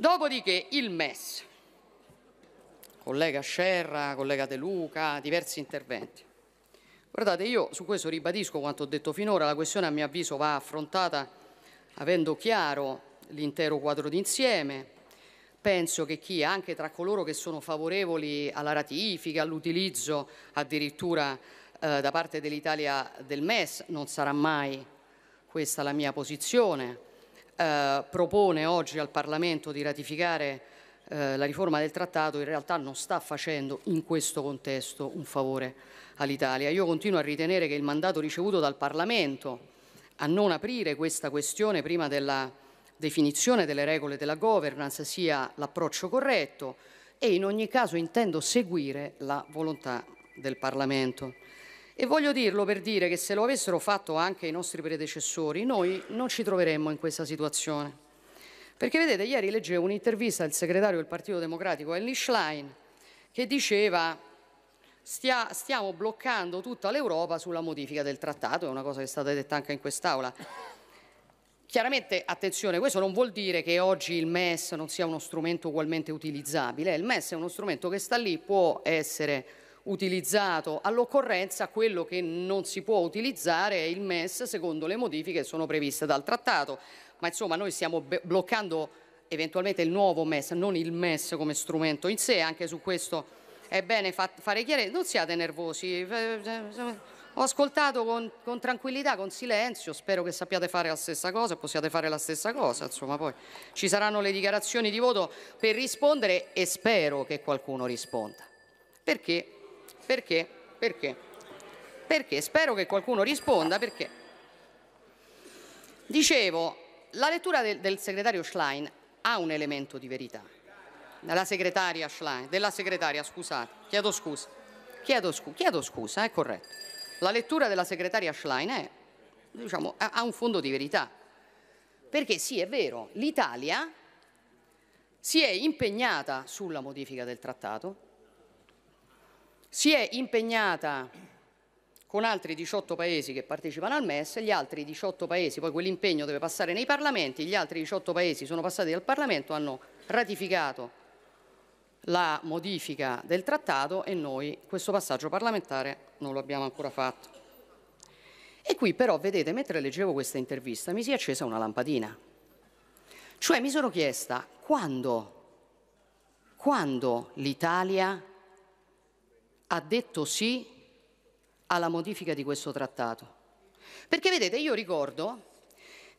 Dopodiché il MES, collega Scerra, collega De Luca, diversi interventi. Guardate, io su questo ribadisco quanto ho detto finora, la questione a mio avviso va affrontata avendo chiaro l'intero quadro d'insieme. Penso che chi, anche tra coloro che sono favorevoli alla ratifica, all'utilizzo addirittura eh, da parte dell'Italia del MES, non sarà mai questa la mia posizione, eh, propone oggi al Parlamento di ratificare eh, la riforma del trattato in realtà non sta facendo in questo contesto un favore all'Italia. Io continuo a ritenere che il mandato ricevuto dal Parlamento a non aprire questa questione prima della definizione delle regole della governance sia l'approccio corretto e in ogni caso intendo seguire la volontà del Parlamento. E voglio dirlo per dire che se lo avessero fatto anche i nostri predecessori, noi non ci troveremmo in questa situazione. Perché vedete, ieri leggevo un'intervista del segretario del Partito Democratico, Ellie Schlein, che diceva stia, stiamo bloccando tutta l'Europa sulla modifica del trattato, è una cosa che è stata detta anche in quest'Aula. Chiaramente, attenzione, questo non vuol dire che oggi il MES non sia uno strumento ugualmente utilizzabile. Il MES è uno strumento che sta lì, può essere utilizzato all'occorrenza quello che non si può utilizzare è il MES secondo le modifiche che sono previste dal trattato. Ma insomma noi stiamo bloccando eventualmente il nuovo MES, non il MES come strumento in sé, anche su questo è bene fa fare chiarezza, non siate nervosi, eh, eh, ho ascoltato con, con, tranquillità, con silenzio, spero che sappiate fare la stessa cosa e possiate fare la stessa cosa, insomma poi ci saranno le dichiarazioni di voto per rispondere e spero che qualcuno risponda. Perché? Perché? Perché? Perché? Spero che qualcuno risponda perché. Dicevo, la lettura del, del segretario Schlein ha un elemento di verità. Della segretaria Schlein, della segretaria, scusate, chiedo scusa. Chiedo, scu chiedo scusa, è corretto. La lettura della segretaria Schlein è, diciamo, ha un fondo di verità. Perché sì, è vero, l'Italia si è impegnata sulla modifica del trattato, si è impegnata con altri 18 paesi che partecipano al MES, gli altri 18 paesi, poi quell'impegno deve passare nei parlamenti, gli altri 18 paesi sono passati dal Parlamento, hanno ratificato la modifica del trattato e noi questo passaggio parlamentare non lo abbiamo ancora fatto. E qui però, vedete, mentre leggevo questa intervista mi si è accesa una lampadina. Cioè mi sono chiesta quando, quando l'Italia ha detto sì alla modifica di questo trattato. Perché vedete, io ricordo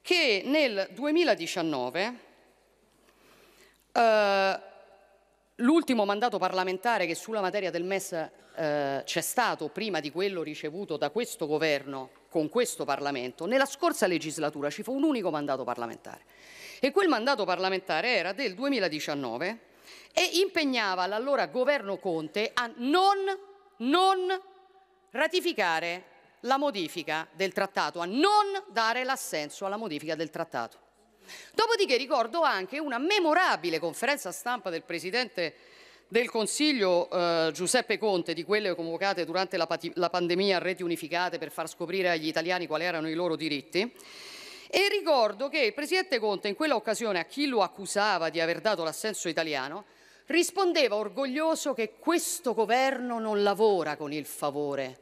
che nel 2019 eh, l'ultimo mandato parlamentare che sulla materia del MES eh, c'è stato prima di quello ricevuto da questo governo con questo Parlamento, nella scorsa legislatura ci fu un unico mandato parlamentare e quel mandato parlamentare era del 2019 e impegnava l'allora governo Conte a non, non ratificare la modifica del trattato, a non dare l'assenso alla modifica del trattato. Dopodiché ricordo anche una memorabile conferenza stampa del Presidente del Consiglio eh, Giuseppe Conte, di quelle convocate durante la, la pandemia a reti unificate per far scoprire agli italiani quali erano i loro diritti, e ricordo che il presidente Conte in quell'occasione a chi lo accusava di aver dato l'assenso italiano rispondeva orgoglioso che questo governo non lavora con il favore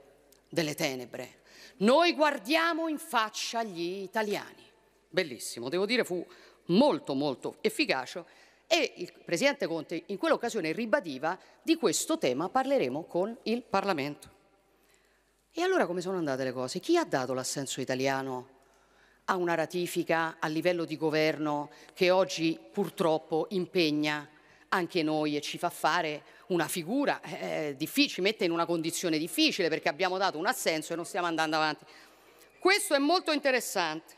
delle tenebre. Noi guardiamo in faccia gli italiani. Bellissimo, devo dire fu molto molto efficace e il presidente Conte in quell'occasione ribadiva di questo tema parleremo con il Parlamento. E allora come sono andate le cose? Chi ha dato l'assenso italiano a una ratifica a livello di governo che oggi purtroppo impegna anche noi e ci fa fare una figura eh, difficile, mette in una condizione difficile perché abbiamo dato un assenso e non stiamo andando avanti. Questo è molto interessante.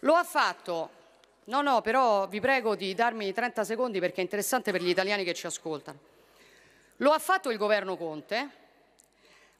Lo ha fatto, no no però vi prego di darmi 30 secondi perché è interessante per gli italiani che ci ascoltano. Lo ha fatto il governo Conte,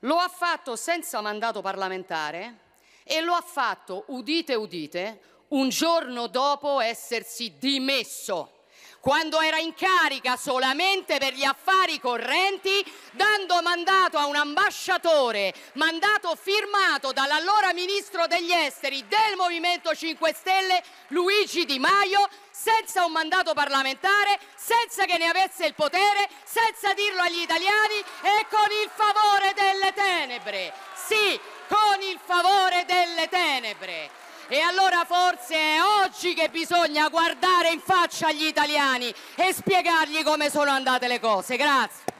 lo ha fatto senza mandato parlamentare, e lo ha fatto, udite, udite, un giorno dopo essersi dimesso, quando era in carica solamente per gli affari correnti, dando mandato a un ambasciatore, mandato firmato dall'allora ministro degli esteri del Movimento 5 Stelle, Luigi Di Maio, senza un mandato parlamentare, senza che ne avesse il potere, senza dirlo agli italiani e con il favore delle tenebre sì, con il favore delle tenebre. E allora forse è oggi che bisogna guardare in faccia agli italiani e spiegargli come sono andate le cose. Grazie.